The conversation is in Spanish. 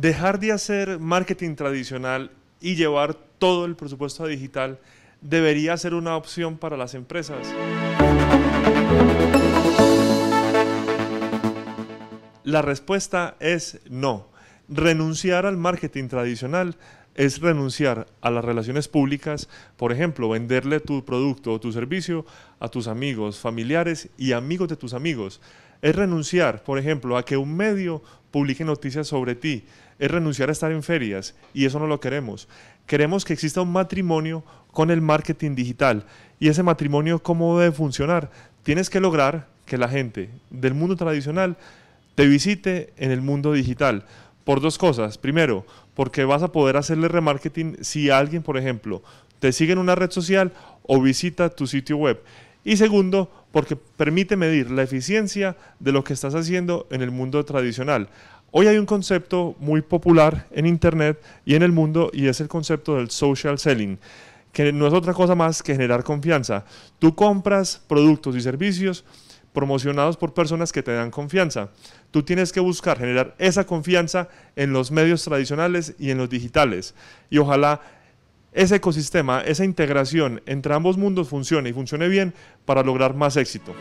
dejar de hacer marketing tradicional y llevar todo el presupuesto digital debería ser una opción para las empresas. La respuesta es no renunciar al marketing tradicional es renunciar a las relaciones públicas, por ejemplo, venderle tu producto o tu servicio a tus amigos, familiares y amigos de tus amigos. Es renunciar, por ejemplo, a que un medio publique noticias sobre ti. Es renunciar a estar en ferias y eso no lo queremos. Queremos que exista un matrimonio con el marketing digital. ¿Y ese matrimonio cómo debe funcionar? Tienes que lograr que la gente del mundo tradicional te visite en el mundo digital por dos cosas. Primero, porque vas a poder hacerle remarketing si alguien, por ejemplo, te sigue en una red social o visita tu sitio web. Y segundo, porque permite medir la eficiencia de lo que estás haciendo en el mundo tradicional. Hoy hay un concepto muy popular en Internet y en el mundo y es el concepto del social selling, que no es otra cosa más que generar confianza. Tú compras productos y servicios promocionados por personas que te dan confianza. Tú tienes que buscar generar esa confianza en los medios tradicionales y en los digitales. Y ojalá ese ecosistema, esa integración entre ambos mundos funcione y funcione bien para lograr más éxito.